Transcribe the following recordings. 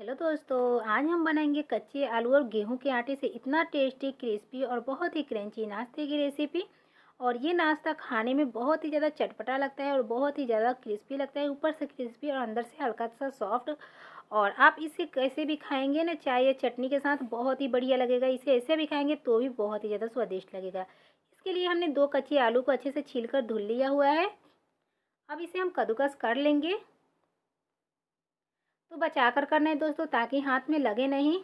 hello दोस्तों आज हम बनाएंगे कच्चे आलू और गेहूं के आटे से इतना टेस्टी क्रिस्पी और बहुत ही क्रंची नाश्ते की रेसिपी और ये नाश्ता खाने में बहुत ही ज़्यादा चटपटा लगता है और बहुत ही ज़्यादा क्रिस्पी लगता है ऊपर से क्रिस्पी और अंदर से हल्का सा सॉफ्ट और आप इसे कैसे भी खाएंगे ना चाय या चटनी के साथ बहुत ही बढ़िया लगेगा इसे ऐसे भी खाएंगे तो भी बहुत ही ज़्यादा स्वादिष्ट लगेगा इसके लिए हमने दो कच्चे आलू को अच्छे से छील कर धुल लिया हुआ है अब इसे हम कद्दूकस कर लेंगे तो बचा कर करना है दोस्तों ताकि हाथ में लगे नहीं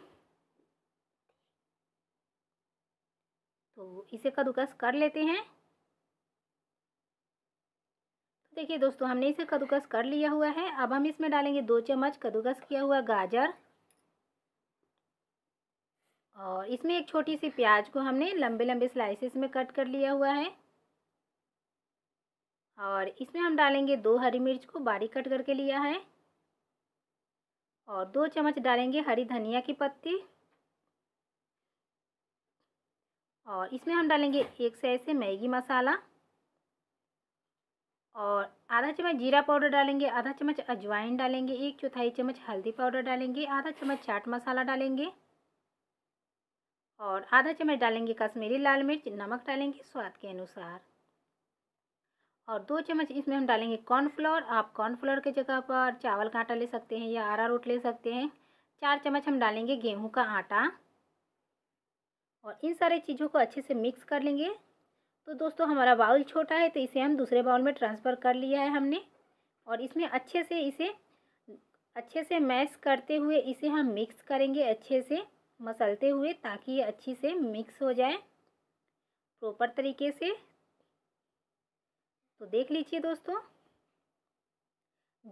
तो इसे कद्दूकस कर लेते हैं तो देखिए दोस्तों हमने इसे कद्दूकस कर लिया हुआ है अब हम इसमें डालेंगे दो चम्मच कद्दूकस किया हुआ गाजर और इसमें एक छोटी सी प्याज को हमने लंबे लंबे स्लाइसेस में कट कर लिया हुआ है और इसमें हम डालेंगे दो हरी मिर्च को बारीक कट करके लिया है और दो चम्मच डालेंगे हरी धनिया की पत्ती और इसमें हम डालेंगे एक साइज से मैगी मसाला और आधा चम्मच जीरा पाउडर डालेंगे आधा चम्मच अजवाइन डालेंगे एक चौथाई चम्मच हल्दी पाउडर डालेंगे आधा चम्मच चाट मसाला डालेंगे और आधा चम्मच डालेंगे कश्मीरी लाल मिर्च नमक डालेंगे स्वाद के अनुसार और दो चम्मच इसमें हम डालेंगे कॉर्नफ्लोर आप कॉर्नफ्लोर के जगह पर चावल का आटा ले सकते हैं या आरा रोट ले सकते हैं चार चम्मच हम डालेंगे गेहूं का आटा और इन सारे चीज़ों को अच्छे से मिक्स कर लेंगे तो दोस्तों हमारा बाउल छोटा है तो इसे हम दूसरे बाउल में ट्रांसफ़र कर लिया है हमने और इसमें अच्छे से इसे अच्छे से मैश करते हुए इसे हम मिक्स करेंगे अच्छे से मसलते हुए ताकि ये अच्छी से मिक्स हो जाए प्रॉपर तरीके से तो देख लीजिए दोस्तों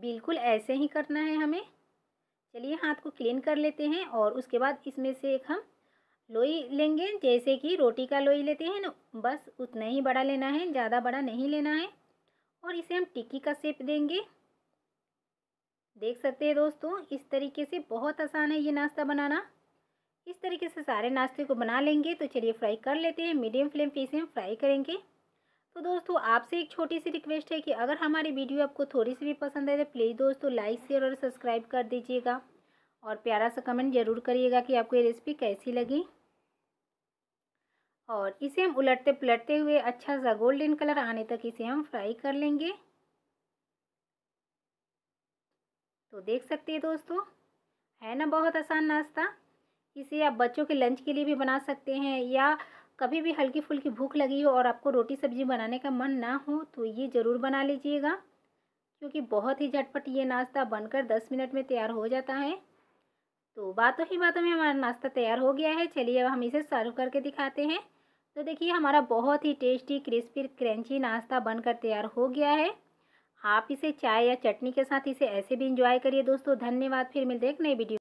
बिल्कुल ऐसे ही करना है हमें चलिए हाथ को क्लीन कर लेते हैं और उसके बाद इसमें से एक हम लोई लेंगे जैसे कि रोटी का लोई लेते हैं ना बस उतना ही बड़ा लेना है ज़्यादा बड़ा नहीं लेना है और इसे हम टिक्की का सेप देंगे देख सकते हैं दोस्तों इस तरीके से बहुत आसान है ये नाश्ता बनाना इस तरीके से सारे नाश्ते को बना लेंगे तो चलिए फ्राई कर लेते हैं मीडियम फ्लेम पे इसे हम फ्राई करेंगे तो दोस्तों आपसे एक छोटी सी रिक्वेस्ट है कि अगर हमारी वीडियो आपको थोड़ी सी भी पसंद आए तो प्लीज़ दोस्तों लाइक शेयर और सब्सक्राइब कर दीजिएगा और प्यारा सा कमेंट जरूर करिएगा कि आपको ये रेसिपी कैसी लगी और इसे हम उलटते पलटते हुए अच्छा सा गोल्डन कलर आने तक इसे हम फ्राई कर लेंगे तो देख सकते हैं दोस्तों है ना बहुत आसान नाश्ता इसे आप बच्चों के लंच के लिए भी बना सकते हैं या कभी भी हल्की फुल्की भूख लगी हो और आपको रोटी सब्जी बनाने का मन ना हो तो ये ज़रूर बना लीजिएगा क्योंकि बहुत ही झटपट ये नाश्ता बनकर दस मिनट में तैयार हो जाता है तो बातों ही बातों में हमारा नाश्ता तैयार हो गया है चलिए अब हम इसे सर्व करके दिखाते हैं तो देखिए हमारा बहुत ही टेस्टी क्रिस्पी क्रंची नाश्ता बनकर तैयार हो गया है आप इसे चाय या चटनी के साथ इसे ऐसे भी इंजॉय करिए दोस्तों धन्यवाद फिर मिलते हैं एक नई वीडियो